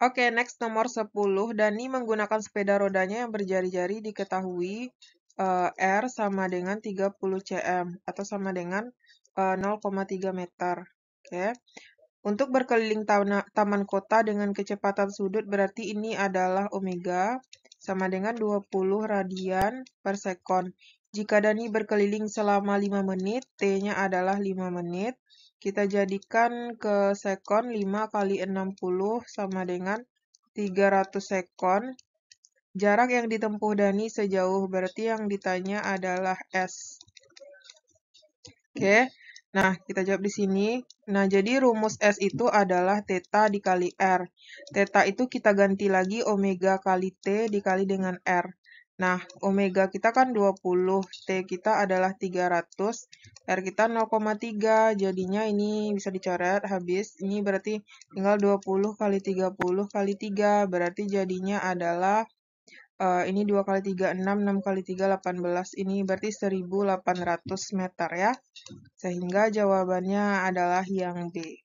Oke, next nomor 10. Dani menggunakan sepeda rodanya yang berjari-jari diketahui uh, R sama dengan 30 cm atau sama dengan uh, eh, 0,3 meter. Oke. Untuk berkeliling taman kota dengan kecepatan sudut berarti ini adalah omega sama dengan 20 radian per sekon. Jika Dani berkeliling selama 5 menit, T-nya adalah 5 menit. Kita jadikan ke sekon 5 kali 60 sama dengan 300 sekon. Jarak yang ditempuh Dani sejauh, berarti yang ditanya adalah S. Oke, nah kita jawab di sini. Nah, jadi rumus S itu adalah theta dikali R. Teta itu kita ganti lagi omega kali T dikali dengan R. Nah, omega kita kan 20, T kita adalah 300, R kita 0,3, jadinya ini bisa dicoret habis. Ini berarti tinggal 20 kali 30 kali 3, berarti jadinya adalah uh, ini 2 kali 3, 6, 6 kali 3, 18, ini berarti 1800 meter ya. Sehingga jawabannya adalah yang B.